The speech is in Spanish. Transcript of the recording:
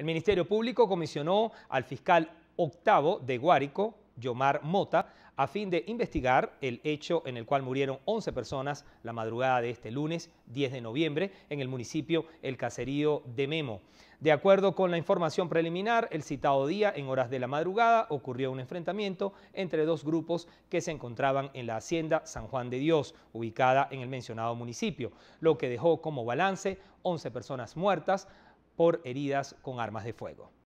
El Ministerio Público comisionó al fiscal octavo de Guárico, Yomar Mota, a fin de investigar el hecho en el cual murieron 11 personas la madrugada de este lunes 10 de noviembre en el municipio El Caserío de Memo. De acuerdo con la información preliminar, el citado día, en horas de la madrugada, ocurrió un enfrentamiento entre dos grupos que se encontraban en la hacienda San Juan de Dios, ubicada en el mencionado municipio, lo que dejó como balance 11 personas muertas, por heridas con armas de fuego.